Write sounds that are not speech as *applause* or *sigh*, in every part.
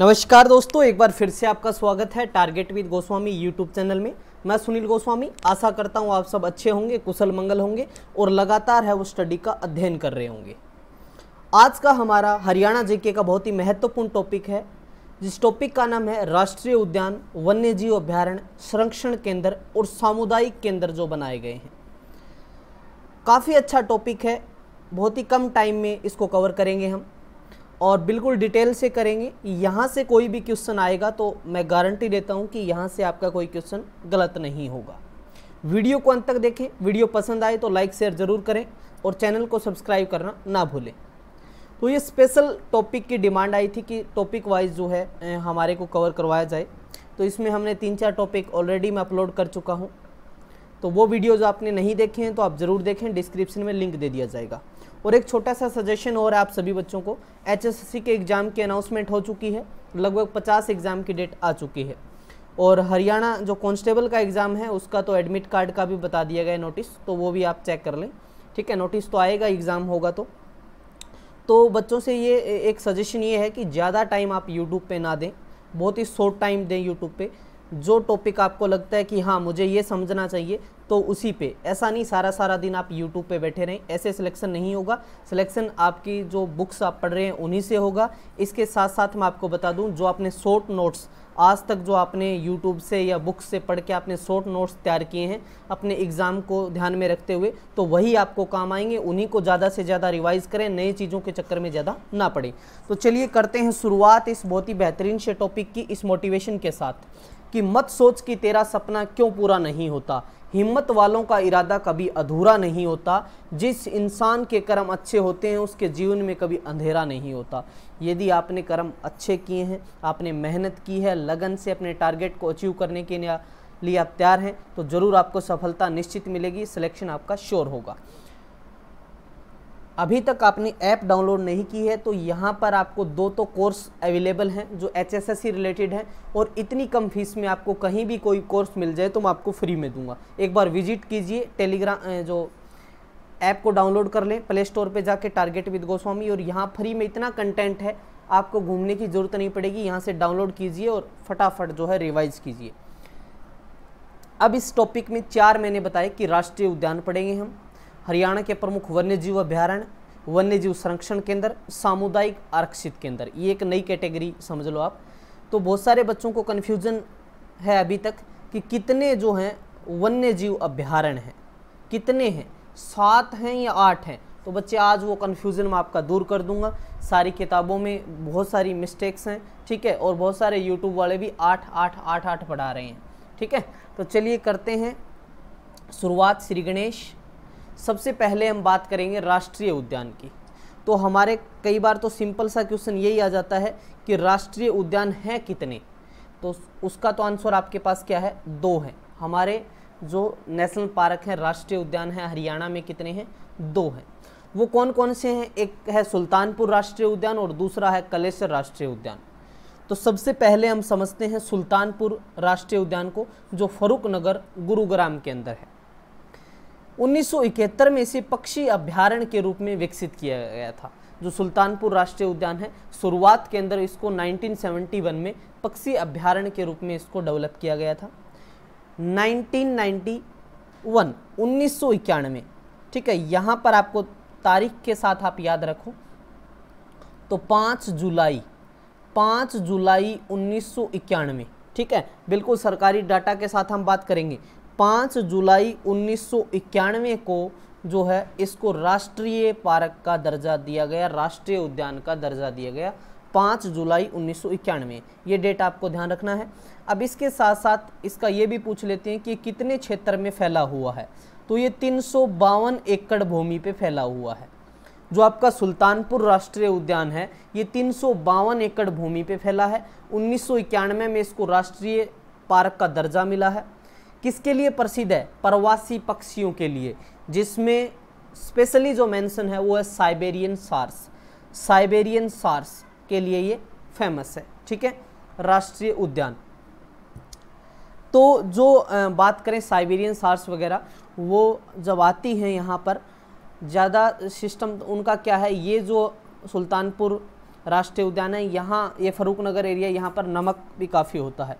नमस्कार दोस्तों एक बार फिर से आपका स्वागत है target with Goswami YouTube channel में मैं सुनील गोस्वामी आशा करता हूँ आप सब अच्छे होंगे कुशल मंगल होंगे और लगातार है वो स्टडी का अध्ययन कर रहे होंगे आज का हमारा हरियाणा जीके का बहुत ही महत्वपूर्ण टॉपिक है जिस टॉपिक का नाम है राष्ट्रीय उद्यान वन्य जीव अभ्यारण्य संरक्षण केंद्र और सामुदायिक केंद्र जो बनाए गए हैं काफ़ी अच्छा टॉपिक है बहुत ही कम टाइम में इसको कवर करेंगे हम और बिल्कुल डिटेल से करेंगे यहाँ से कोई भी क्वेश्चन आएगा तो मैं गारंटी देता हूँ कि यहाँ से आपका कोई क्वेश्चन गलत नहीं होगा वीडियो को अंत तक देखें वीडियो पसंद आए तो लाइक शेयर ज़रूर करें और चैनल को सब्सक्राइब करना ना भूलें तो ये स्पेशल टॉपिक की डिमांड आई थी कि टॉपिक वाइज जो है हमारे को कवर करवाया जाए तो इसमें हमने तीन चार टॉपिक ऑलरेडी मैं अपलोड कर चुका हूँ तो वो वीडियोज़ आपने नहीं देखे हैं तो आप ज़रूर देखें डिस्क्रिप्शन में लिंक दे दिया जाएगा और एक छोटा सा सजेशन और आप सभी बच्चों को एच के एग्ज़ाम की अनाउंसमेंट हो चुकी है लगभग पचास एग्ज़ाम की डेट आ चुकी है और हरियाणा जो कॉन्स्टेबल का एग्ज़ाम है उसका तो एडमिट कार्ड का भी बता दिया गया नोटिस तो वो भी आप चेक कर लें ठीक है नोटिस तो आएगा एग्ज़ाम होगा तो तो बच्चों से ये एक सजेशन ये है कि ज़्यादा टाइम आप यूट्यूब पे ना दें बहुत ही शॉर्ट टाइम दें यूट्यूब पे जो टॉपिक आपको लगता है कि हाँ मुझे ये समझना चाहिए तो उसी पे ऐसा नहीं सारा सारा दिन आप यूट्यूब पे बैठे रहें ऐसे सिलेक्शन नहीं होगा सिलेक्शन आपकी जो बुक्स आप पढ़ रहे हैं उन्हीं से होगा इसके साथ साथ मैं आपको बता दूं जो आपने शॉर्ट नोट्स आज तक जो आपने यूट्यूब से या बुक्स से पढ़ के आपने शॉर्ट नोट्स तैयार किए हैं अपने एग्ज़ाम को ध्यान में रखते हुए तो वही आपको काम आएंगे उन्हीं को ज़्यादा से ज़्यादा रिवाइज करें नई चीज़ों के चक्कर में ज़्यादा ना पड़े तो चलिए करते हैं शुरुआत इस बहुत ही बेहतरीन से टॉपिक की इस मोटिवेशन के साथ कि मत सोच कि तेरा सपना क्यों पूरा नहीं होता हिम्मत वालों का इरादा कभी अधूरा नहीं होता जिस इंसान के कर्म अच्छे होते हैं उसके जीवन में कभी अंधेरा नहीं होता यदि आपने कर्म अच्छे किए हैं आपने मेहनत की है लगन से अपने टारगेट को अचीव करने के लिए आप तैयार हैं तो ज़रूर आपको सफलता निश्चित मिलेगी सिलेक्शन आपका श्योर होगा अभी तक आपने ऐप डाउनलोड नहीं की है तो यहाँ पर आपको दो तो कोर्स अवेलेबल हैं जो एच एस एस रिलेटेड हैं और इतनी कम फीस में आपको कहीं भी कोई कोर्स मिल जाए तो मैं आपको फ्री में दूंगा एक बार विजिट कीजिए टेलीग्राम जो ऐप को डाउनलोड कर लें प्ले स्टोर पर जाके टारगेट विद गोस्वामी और यहाँ फ्री में इतना कंटेंट है आपको घूमने की ज़रूरत नहीं पड़ेगी यहाँ से डाउनलोड कीजिए और फटाफट जो है रिवाइज़ कीजिए अब इस टॉपिक में चार मैंने बताए कि राष्ट्रीय उद्यान पढ़ेंगे हम हरियाणा के प्रमुख वन्यजीव अभ्यारण्य वन्यजीव संरक्षण केंद्र सामुदायिक आरक्षित केंद्र ये एक नई कैटेगरी समझ लो आप तो बहुत सारे बच्चों को कन्फ्यूजन है अभी तक कि कितने जो हैं वन्य जीव अभ्यारण्य हैं कितने हैं सात हैं या आठ हैं तो बच्चे आज वो कन्फ्यूज़न मैं आपका दूर कर दूंगा सारी किताबों में बहुत सारी मिस्टेक्स हैं ठीक है और बहुत सारे यूट्यूब वाले भी आठ आठ आठ आठ पढ़ा रहे हैं ठीक है तो चलिए करते हैं शुरुआत श्री गणेश सबसे पहले हम बात करेंगे राष्ट्रीय उद्यान की तो हमारे कई बार तो सिंपल सा क्वेश्चन यही आ जाता है कि राष्ट्रीय उद्यान हैं कितने तो उसका तो आंसर आपके पास क्या है दो है हमारे जो नेशनल पार्क हैं राष्ट्रीय उद्यान हैं हरियाणा में कितने हैं दो हैं वो कौन कौन से हैं एक है सुल्तानपुर राष्ट्रीय उद्यान और दूसरा है कलेसर राष्ट्रीय उद्यान तो सबसे पहले हम समझते हैं सुल्तानपुर राष्ट्रीय उद्यान को जो फरुख नगर गुरुग्राम के अंदर है 1971 में इसे पक्षी अभ्यारण्य के रूप में विकसित किया गया था जो सुल्तानपुर राष्ट्रीय उद्यान है शुरुआत के अंदर इसको 1971 में पक्षी अभ्यारण्य के रूप में इसको डेवलप किया गया था 1991 उन्नीस ठीक है यहाँ पर आपको तारीख के साथ आप याद रखो तो 5 जुलाई 5 जुलाई उन्नीस ठीक है बिल्कुल सरकारी डाटा के साथ हम बात करेंगे पाँच जुलाई उन्नीस को जो है इसको राष्ट्रीय पार्क का दर्जा दिया गया राष्ट्रीय उद्यान का दर्जा दिया गया पाँच जुलाई उन्नीस ये डेट आपको ध्यान रखना है अब इसके साथ साथ इसका ये भी पूछ लेते हैं कि कितने क्षेत्र में फैला हुआ है तो ये तीन एकड़ भूमि पे फैला हुआ है जो आपका सुल्तानपुर राष्ट्रीय उद्यान है ये तीन एकड़ भूमि पे फैला है उन्नीस में इसको राष्ट्रीय पार्क का दर्जा मिला है किसके लिए प्रसिद्ध है प्रवासी पक्षियों के लिए जिसमें स्पेशली जो मेंशन है वो है साइबेरियन सार्स साइबेरियन सार्स के लिए ये फेमस है ठीक है राष्ट्रीय उद्यान तो जो बात करें साइबेरियन सार्स वगैरह वो जब आती हैं यहाँ पर ज़्यादा सिस्टम तो उनका क्या है ये जो सुल्तानपुर राष्ट्रीय उद्यान है यहाँ ये फरूख नगर एरिया यहाँ पर नमक भी काफ़ी होता है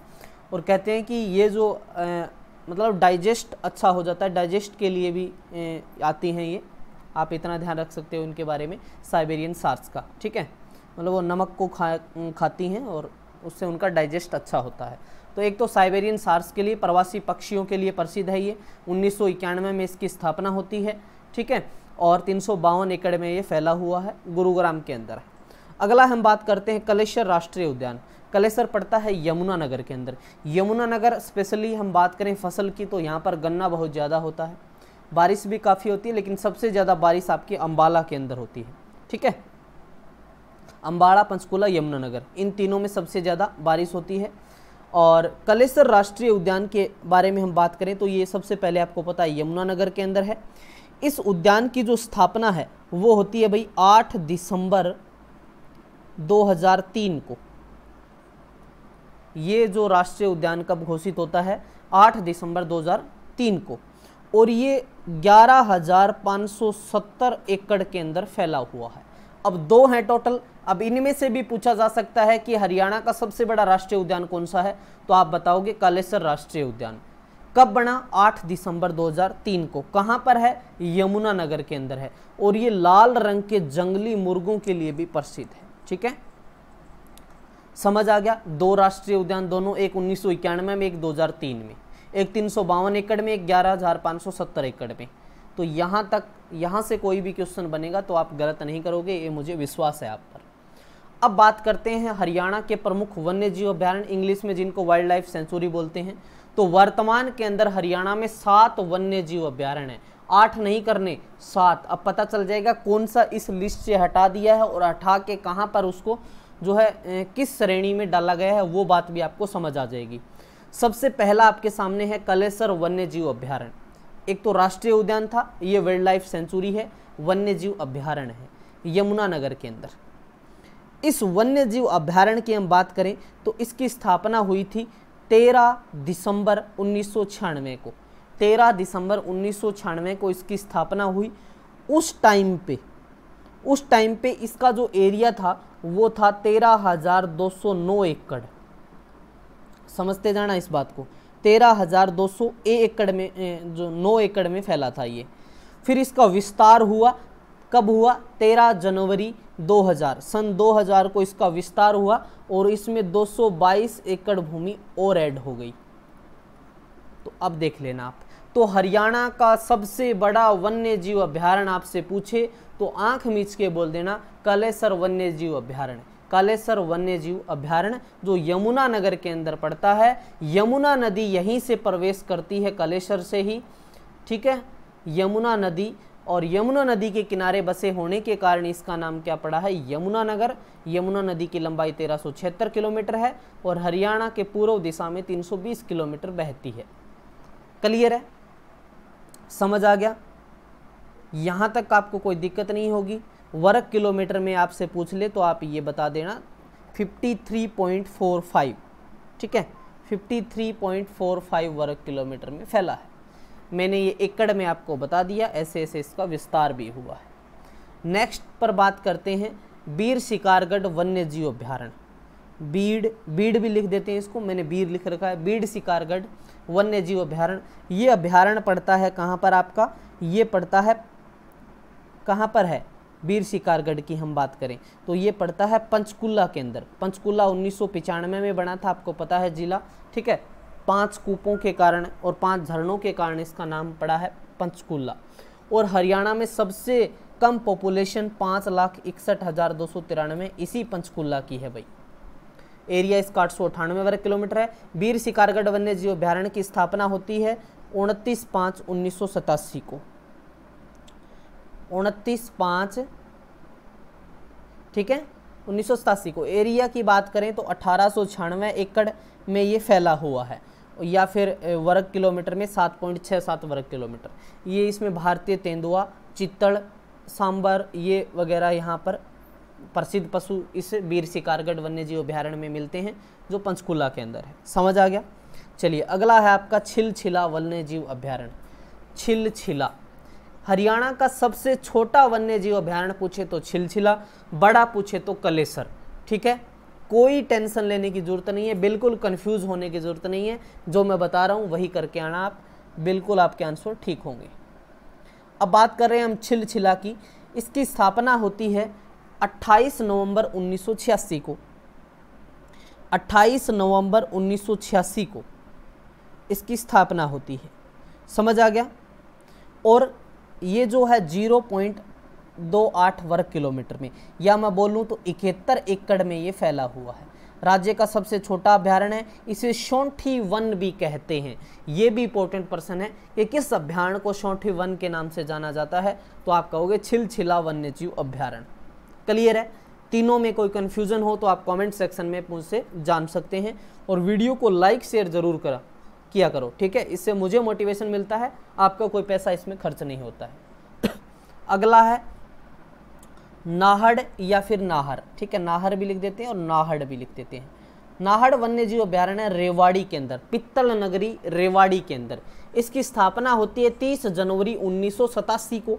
और कहते हैं कि ये जो मतलब डाइजेस्ट अच्छा हो जाता है डाइजेस्ट के लिए भी आती हैं ये आप इतना ध्यान रख सकते हो उनके बारे में साइबेरियन सार्स का ठीक है मतलब वो नमक को खा खाती हैं और उससे उनका डाइजेस्ट अच्छा होता है तो एक तो साइबेरियन सार्स के लिए प्रवासी पक्षियों के लिए प्रसिद्ध है ये उन्नीस में इसकी स्थापना होती है ठीक है और तीन एकड़ में ये फैला हुआ है गुरुग्राम के अंदर अगला हम बात करते हैं कलेश्वर राष्ट्रीय उद्यान कलेसर पड़ता है यमुना नगर के अंदर यमुना नगर स्पेशली हम बात करें फसल की तो यहाँ पर गन्ना बहुत ज़्यादा होता है बारिश भी काफ़ी होती है लेकिन सबसे ज़्यादा बारिश आपकी अम्बाला के अंदर होती है ठीक है अम्बाड़ा पंचकुला यमुनानगर इन तीनों में सबसे ज़्यादा बारिश होती है और कलेसर राष्ट्रीय उद्यान के बारे में हम बात करें तो ये सबसे पहले आपको पता है यमुनानगर के अंदर है इस उद्यान की जो स्थापना है वो होती है भाई 8 दिसंबर 2003 को ये जो राष्ट्रीय उद्यान कब घोषित होता है 8 दिसंबर 2003 को और ये 11,570 एकड़ के अंदर फैला हुआ है अब दो हैं टोटल अब इनमें से भी पूछा जा सकता है कि हरियाणा का सबसे बड़ा राष्ट्रीय उद्यान कौन सा है तो आप बताओगे कालेसर राष्ट्रीय उद्यान कब बना 8 दिसंबर 2003 को कहां पर है यमुना नगर के अंदर है और ये लाल रंग के जंगली मुर्गों के लिए भी प्रसिद्ध है ठीक है समझ आ गया दो राष्ट्रीय उद्यान दोनों एक उन्नीस में एक 2003 में एक तीन एकड़ में एक ग्यारह एकड़ में तो यहाँ तक यहाँ से कोई भी क्वेश्चन बनेगा तो आप गलत नहीं करोगे ये मुझे विश्वास है आप पर अब बात करते हैं हरियाणा के प्रमुख वन्य जीव अभ्यारण्य इंग्लिश में जिनको वाइल्ड लाइफ सेंचुरी बोलते हैं तो वर्तमान के अंदर हरियाणा में सात वन्य जीव अभ्यारण है आठ नहीं करने सात अब पता चल जाएगा कौन सा इस लिस्ट से हटा दिया है और हटा के कहाँ पर उसको जो है किस श्रेणी में डाला गया है वो बात भी आपको समझ आ जाएगी सबसे पहला आपके सामने है कलेसर वन्य जीव अभ्यारण एक तो राष्ट्रीय उद्यान था ये वाइल्ड लाइफ सेंचुरी है वन्य जीव अभ्यारण है यमुनानगर के अंदर इस वन्य जीव अभ्यारण की हम बात करें तो इसकी स्थापना हुई थी 13 दिसंबर उन्नीस को 13 दिसंबर उन्नीस को इसकी स्थापना हुई उस टाइम पे उस टाइम पे इसका जो एरिया था वो था तेरह हज़ार दो नौ एकड़ समझते जाना इस बात को तेरह हज़ार दो सौ एकड़ में जो नौ एकड़ में फैला था ये फिर इसका विस्तार हुआ कब हुआ 13 जनवरी 2000 सन 2000 को इसका विस्तार हुआ और इसमें 222 एकड़ भूमि और ऐड हो गई तो अब देख लेना आप तो हरियाणा का सबसे बड़ा वन्य जीव अभ्यारण आपसे पूछे तो आंख मीच के बोल देना कालेसर वन्य जीव अभ्यारण्य कालेसर वन्य जीव अभ्यारण्य जो यमुना नगर के अंदर पड़ता है यमुना नदी यहीं से प्रवेश करती है कलेसर से ही ठीक है यमुना नदी और यमुना नदी के किनारे बसे होने के कारण इसका नाम क्या पड़ा है यमुना नगर यमुना नदी की लंबाई तेरह किलोमीटर है और हरियाणा के पूर्व दिशा में 320 किलोमीटर बहती है क्लियर है समझ आ गया यहाँ तक आपको कोई दिक्कत नहीं होगी वर्ग किलोमीटर में आपसे पूछ ले तो आप ये बता देना 53.45 ठीक है 53.45 वर्ग किलोमीटर में फैला है मैंने ये एकड़ में आपको बता दिया ऐसे ऐसे इसका विस्तार भी हुआ है नेक्स्ट पर बात करते हैं बीर शिकारगढ़ वन्य जीव अभ्यारण्य बीड बीड भी लिख देते हैं इसको मैंने बीर लिख रखा है बीड शिकारगढ़ वन्य जीव अभ्यारण्य ये अभ्यारण्य पड़ता है कहाँ पर आपका ये पड़ता है कहाँ पर है वीर शिकारगढ़ की हम बात करें तो ये पड़ता है पंचकुला के अंदर पंचकुला उन्नीस में बना था आपको पता है जिला ठीक है पांच कूपों के कारण और पांच झरनों के कारण इसका नाम पड़ा है पंचकुला और हरियाणा में सबसे कम पॉपुलेशन पाँच लाख इकसठ हज़ार दो सौ तिरानवे इसी पंचकुला की है भाई एरिया इसका आठ सौ अठानवे वर्ग किलोमीटर है वीर शिकारगढ़ वन्य जीव अभ्यारण्य की स्थापना होती है उनतीस पाँच उन्नीस सौ सतासी को उनतीस पाँच ठीक है उन्नीस को एरिया की बात करें तो अठारह एकड़ में ये फैला हुआ है या फिर वर्ग किलोमीटर में सात पॉइंट छः सात वर्ग किलोमीटर ये इसमें भारतीय तेंदुआ चित्तड़ सांबर ये वगैरह यहाँ पर प्रसिद्ध पशु इस वीर शिकारगढ़ वन्यजीव अभ्यारण्य में मिलते हैं जो पंचकूला के अंदर है समझ आ गया चलिए अगला है आपका छिल छिला वन्य जीव अभ्यारण्य छिल छिला हरियाणा का सबसे छोटा वन्य जीव अभ्यारण्य पूछे तो छिलछिला बड़ा पूछे तो कलेसर ठीक है कोई टेंशन लेने की ज़रूरत नहीं है बिल्कुल कंफ्यूज होने की ज़रूरत नहीं है जो मैं बता रहा हूँ वही करके आना आप बिल्कुल आपके आंसर ठीक होंगे अब बात कर रहे हैं हम छिलछिला की इसकी स्थापना होती है 28 नवंबर 1986 को 28 नवंबर 1986 को इसकी स्थापना होती है समझ आ गया और ये जो है जीरो पॉइंट दो आठ वर्ग किलोमीटर में या मैं बोलूँ तो इकहत्तर एकड़ में ये फैला हुआ है राज्य का सबसे छोटा अभ्यारण्य है इसे शौठी वन भी कहते हैं ये भी इंपॉर्टेंट पर्सन है कि किस अभ्यारण्य को शौठी वन के नाम से जाना जाता है तो आप कहोगे छिलछिला जीव अभ्यारण क्लियर है तीनों में कोई कन्फ्यूज़न हो तो आप कमेंट सेक्शन में मुझसे जान सकते हैं और वीडियो को लाइक शेयर ज़रूर करा किया करो ठीक है इससे मुझे मोटिवेशन मिलता है आपका कोई पैसा इसमें खर्च नहीं होता है *clears throat* अगला है नाहड़ या फिर नाहर ठीक है नाहर भी लिख देते हैं और नाहड़ भी लिख देते हैं नाहड़ वन्य जीव अभ्यारण्य रेवाड़ी के अंदर पित्तल नगरी रेवाड़ी के अंदर इसकी स्थापना होती है 30 जनवरी उन्नीस को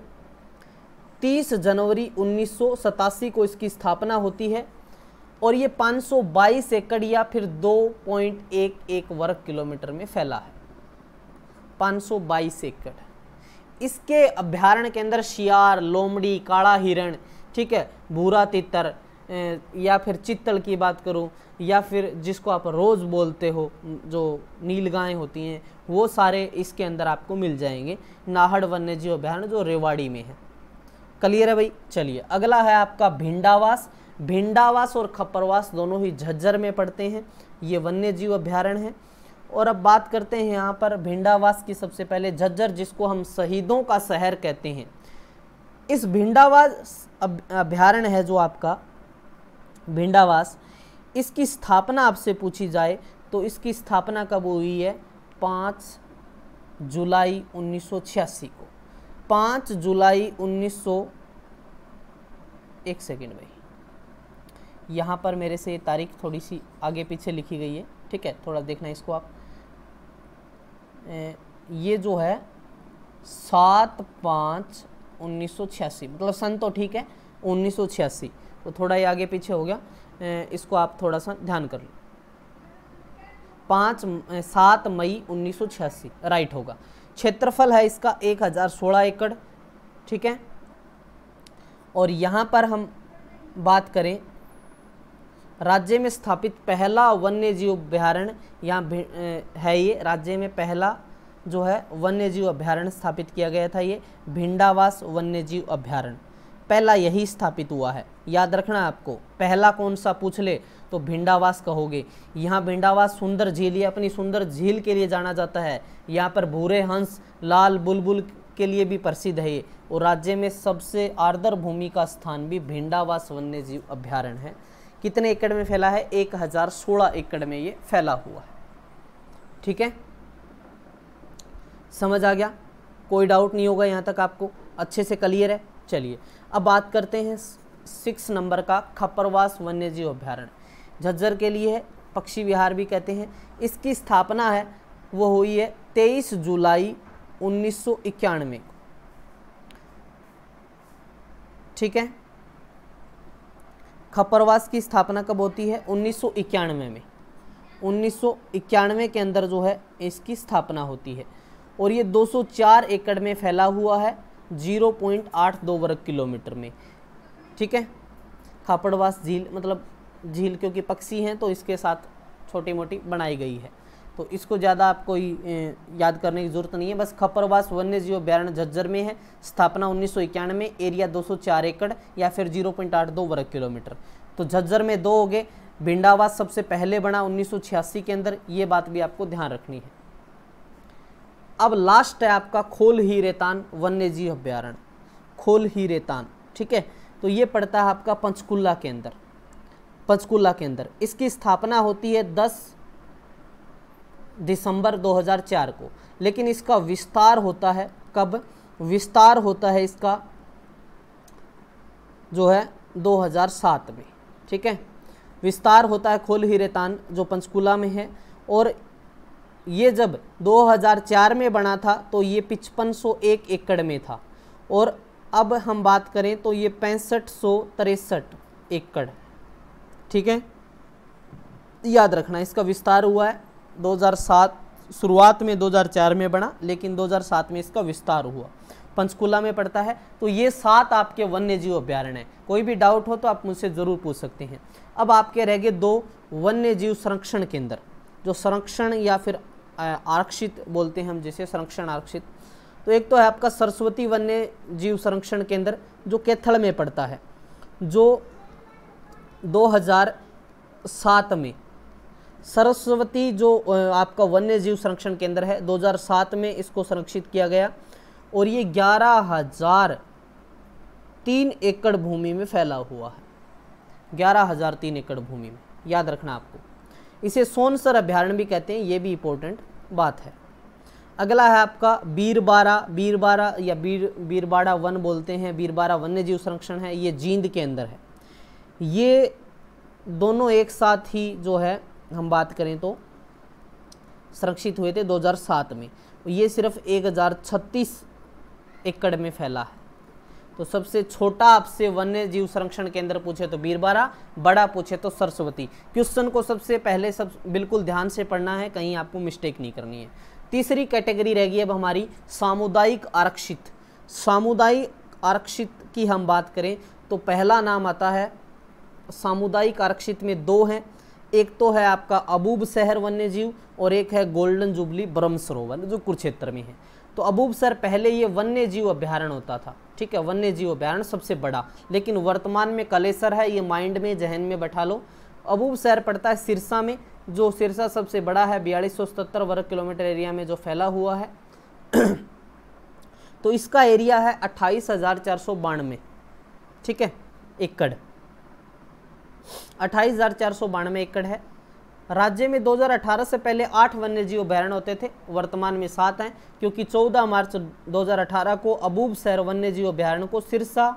30 जनवरी उन्नीस को इसकी स्थापना होती है और ये 522 एकड़ या फिर 2.11 वर्ग किलोमीटर में फैला है 522 एकड़ इसके अभ्यारण के अंदर शियार लोमड़ी काड़ा हिरण ठीक है भूरा तितर या फिर चित्तल की बात करूँ या फिर जिसको आप रोज़ बोलते हो जो नीलगायें होती हैं वो सारे इसके अंदर आपको मिल जाएंगे नाहड़ वन्य जीव अभ्यारण जो रेवाड़ी में है क्लियर है भाई चलिए अगला है आपका भिंडावास भिंडावास और खप्परवास दोनों ही झज्जर में पड़ते हैं ये वन्य जीव अभ्यारण्य है और अब बात करते हैं यहाँ पर भिंडावास की सबसे पहले झज्जर जिसको हम शहीदों का शहर कहते हैं इस भिंडावास अभ्यारण्य है जो आपका भिंडावास इसकी स्थापना आपसे पूछी जाए तो इसकी स्थापना कब हुई है पाँच जुलाई उन्नीस को पाँच जुलाई सौ एक सेकेंड भाई यहाँ पर मेरे से तारीख थोड़ी सी आगे पीछे लिखी गई है ठीक है थोड़ा देखना इसको आप ये जो है सात पाँच उन्नीस सौ छियासी मतलब सन तो ठीक है उन्नीस सौ छियासी तो थोड़ा ये आगे पीछे हो गया इसको आप थोड़ा सा ध्यान कर लो पाँच सात मई उन्नीस सौ छियासी राइट होगा क्षेत्रफल है इसका एक हज़ार सोलह एकड़ ठीक है और यहाँ पर हम बात करें राज्य में स्थापित पहला वन्य जीव अभ्यारण्य यहाँ है ये राज्य में पहला जो है वन्य जीव अभ्यारण्य स्थापित किया गया था ये भिंडावास वन्य जीव अभ्यारण्य पहला यही स्थापित हुआ है याद रखना आपको पहला कौन सा पूछ ले तो भिंडावास कहोगे यहाँ भिंडावास सुंदर झील ये अपनी सुंदर झील के लिए जाना जाता है यहाँ पर भूरे हंस लाल बुलबुल के लिए भी प्रसिद्ध है ये और राज्य में सबसे आर्द्र भूमि का स्थान भी भिंडावास वन्य जीव अभ्यारण्य है कितने एकड़ में फैला है एक हजार सोलह एकड़ में ये फैला हुआ है ठीक है समझ आ गया कोई डाउट नहीं होगा यहाँ तक आपको अच्छे से क्लियर है चलिए अब बात करते हैं सिक्स नंबर का खप्परवास वन्यजीव अभ्यारण्य झज्जर के लिए है पक्षी विहार भी कहते हैं इसकी स्थापना है वो हुई है तेईस जुलाई उन्नीस को ठीक है खपरवास की स्थापना कब होती है उन्नीस में उन्नीस के अंदर जो है इसकी स्थापना होती है और ये 204 एकड़ में फैला हुआ है 0.82 वर्ग किलोमीटर में ठीक है खापड़वास झील मतलब झील क्योंकि पक्षी हैं तो इसके साथ छोटी मोटी बनाई गई है तो इसको ज़्यादा आपको याद करने की जरूरत नहीं है बस खपरवास वन्य जीव अभ्यारण्य झज्जर में है स्थापना उन्नीस में एरिया 204 एकड़ या फिर 0.82 वर्ग किलोमीटर तो झज्जर में दो हो गए भिंडावास सबसे पहले बना छियासी के अंदर ये बात भी आपको ध्यान रखनी है अब लास्ट है आपका खोल ही रेतान वन्य जीव अभ्यारण खोल ही रेतान ठीक है तो ये पड़ता है आपका पंचकुल्ला के अंदर पंचकुल्ला के अंदर इसकी स्थापना होती है दस दिसंबर 2004 को लेकिन इसका विस्तार होता है कब विस्तार होता है इसका जो है 2007 में ठीक है विस्तार होता है खोल हिरेतान जो पंचकुला में है और ये जब 2004 में बना था तो ये पिचपन एक एकड़ में था और अब हम बात करें तो ये पैंसठ सौ तिरसठ एकड़ ठीक है याद रखना इसका विस्तार हुआ है 2007 शुरुआत में 2004 में बना लेकिन 2007 में इसका विस्तार हुआ पंचकुला में पड़ता है तो ये सात आपके वन्य जीव अभ्यारण्य कोई भी डाउट हो तो आप मुझसे ज़रूर पूछ सकते हैं अब आपके रह गए दो वन्य जीव संरक्षण केंद्र जो संरक्षण या फिर आरक्षित बोलते हैं हम जैसे संरक्षण आरक्षित तो एक तो है आपका सरस्वती वन्य जीव संरक्षण केंद्र जो कैथल में पड़ता है जो 2007 में सरस्वती जो आपका वन्य जीव संरक्षण केंद्र है 2007 में इसको संरक्षित किया गया और ये ग्यारह हजार तीन एकड़ भूमि में फैला हुआ है ग्यारह हजार तीन एकड़ भूमि में याद रखना आपको इसे सोनसर अभ्यारण्य भी कहते हैं ये भी इम्पोर्टेंट बात है अगला है आपका बीरबारा बीरबारा या बीर बीरबाड़ा वन बोलते हैं बीरबारा वन्य जीव संरक्षण है ये जींद के अंदर है ये दोनों एक साथ ही जो है हम बात करें तो संरक्षित हुए थे 2007 में ये सिर्फ एक एकड़ में फैला है तो सबसे छोटा आपसे वन्य जीव संरक्षण केंद्र पूछे तो बीरबारा बड़ा पूछे तो सरस्वती क्वेश्चन को सबसे पहले सब बिल्कुल ध्यान से पढ़ना है कहीं आपको मिस्टेक नहीं करनी है तीसरी कैटेगरी रहेगी अब हमारी सामुदायिक आरक्षित सामुदायिक आरक्षित की हम बात करें तो पहला नाम आता है सामुदायिक आरक्षित में दो हैं एक तो है आपका अबूब शहर वन्य जीव और एक है गोल्डन जुबली ब्रह्म सरोवर जो कुरुक्षेत्र में है तो अबूब शहर पहले ये वन्य जीव अभ्यारण्य होता था ठीक है वन्य जीव अभ्यारण्य सबसे बड़ा लेकिन वर्तमान में कलेसर है ये माइंड में जहन में बैठा लो अबूब शहर पड़ता है सिरसा में जो सिरसा सबसे बड़ा है बयालीस वर्ग किलोमीटर एरिया में जो फैला हुआ है तो इसका एरिया है अट्ठाईस ठीक है एकड़ अट्ठाईस हज़ार एकड़ है राज्य में 2018 से पहले आठ वन्य जीव अभ्यारण्य होते थे वर्तमान में सात हैं क्योंकि 14 मार्च 2018 को अबूब शहर वन्य जीव अभ्यारण्य को सिरसा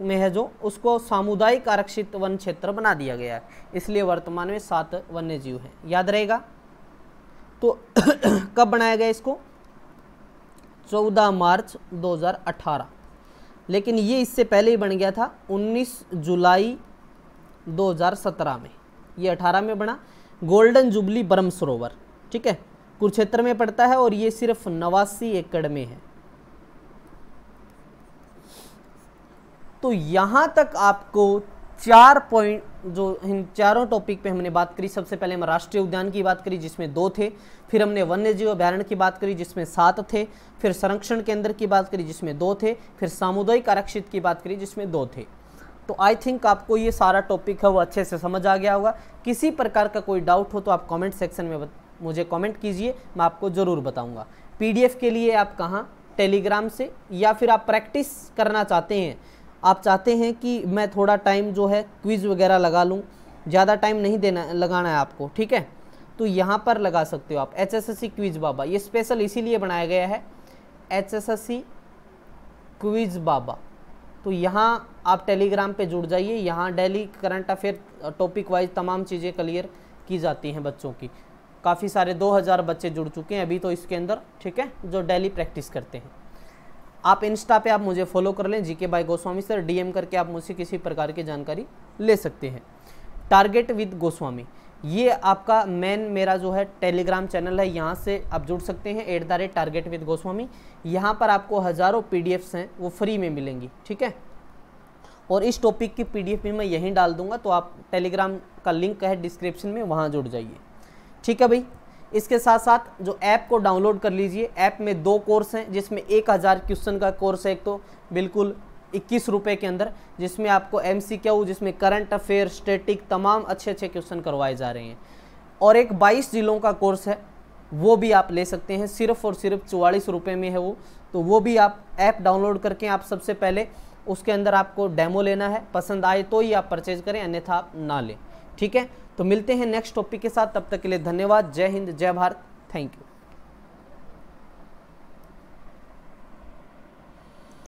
में है जो उसको सामुदायिक आरक्षित वन क्षेत्र बना दिया गया है इसलिए वर्तमान में सात वन्य जीव हैं याद रहेगा तो *clears throat* कब बनाया गया इसको 14 मार्च 2018 लेकिन ये इससे पहले ही बन गया था 19 जुलाई 2017 में ये 18 में बना गोल्डन जुबली ब्रह्म सरोवर ठीक है कुरुक्षेत्र में पड़ता है और ये सिर्फ नवासी एकड़ में है तो यहाँ तक आपको चार पॉइंट जो इन चारों टॉपिक पे हमने बात करी सबसे पहले हम राष्ट्रीय उद्यान की बात करी जिसमें दो थे फिर हमने वन्य जीव अभ्यारण्य की बात करी जिसमें सात थे फिर संरक्षण केंद्र की बात करी जिसमें दो थे फिर सामुदायिक आरक्षित की बात करी जिसमें दो थे तो आई थिंक आपको ये सारा टॉपिक है वो अच्छे से समझ आ गया होगा किसी प्रकार का कोई डाउट हो तो आप कमेंट सेक्शन में मुझे कमेंट कीजिए मैं आपको ज़रूर बताऊंगा पीडीएफ के लिए आप कहाँ टेलीग्राम से या फिर आप प्रैक्टिस करना चाहते हैं आप चाहते हैं कि मैं थोड़ा टाइम जो है क्विज़ वगैरह लगा लूँ ज़्यादा टाइम नहीं देना लगाना है आपको ठीक है तो यहाँ पर लगा सकते हो आप H S S C quiz Baba ये स्पेशल इसीलिए बनाया गया है H S S C quiz Baba तो यहाँ आप टेलीग्राम पे जुड़ जाइए यहाँ daily current affair topic wise तमाम चीज़ें क्लियर की जाती हैं बच्चों की काफ़ी सारे 2000 बच्चे जुड़ चुके हैं अभी तो इसके अंदर ठीक है जो डेली प्रैक्टिस करते हैं आप इंस्टा पे आप मुझे फॉलो कर लें GK by Goswami sir DM करके आप मुझसे किसी प्रकार की जानकारी ले सकते हैं टारगेट विद गोस्वामी ये आपका मेन मेरा जो है टेलीग्राम चैनल है यहाँ से आप जुड़ सकते हैं at the rate target with Goswami यहाँ पर आपको हज़ारों पी हैं वो फ्री में मिलेंगी ठीक है और इस टॉपिक की पीडीएफ भी मैं यहीं डाल दूंगा तो आप टेलीग्राम का लिंक है डिस्क्रिप्शन में वहाँ जुड़ जाइए ठीक है भाई इसके साथ साथ जो ऐप को डाउनलोड कर लीजिए ऐप में दो कोर्स हैं जिसमें एक हज़ार क्वेश्चन का कोर्स है एक तो बिल्कुल इक्कीस रुपये के अंदर जिसमें आपको एम सी क्यू जिसमें करंट अफेयर स्टेटिक तमाम अच्छे अच्छे क्वेश्चन करवाए जा रहे हैं और एक बाईस जिलों का कोर्स है वो भी आप ले सकते हैं सिर्फ और सिर्फ चौवालीस रुपये में है वो तो वो भी आप ऐप डाउनलोड करके आप सबसे पहले उसके अंदर आपको डेमो लेना है पसंद आए तो ही आप परचेज करें अन्यथा आप ना लें ठीक है तो मिलते हैं नेक्स्ट टॉपिक के साथ तब तक के लिए धन्यवाद जय हिंद जय भारत थैंक यू